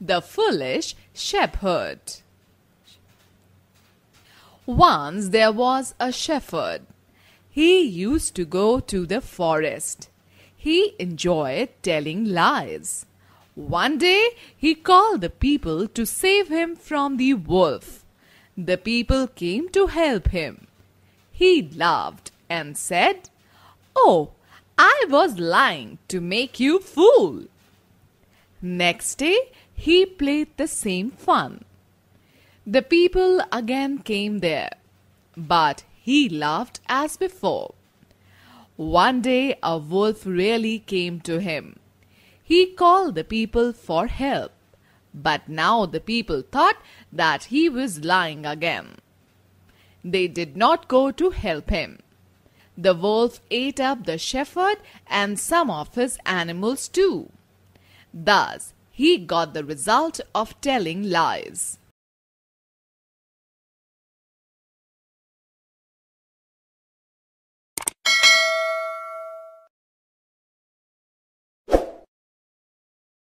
The Foolish Shepherd Once there was a shepherd. He used to go to the forest. He enjoyed telling lies. One day he called the people to save him from the wolf. The people came to help him. He laughed and said, Oh, I was lying to make you fool. Next day he played the same fun. The people again came there, but he laughed as before. One day a wolf really came to him. He called the people for help, but now the people thought that he was lying again. They did not go to help him. The wolf ate up the shepherd and some of his animals too. Thus, he got the result of telling lies.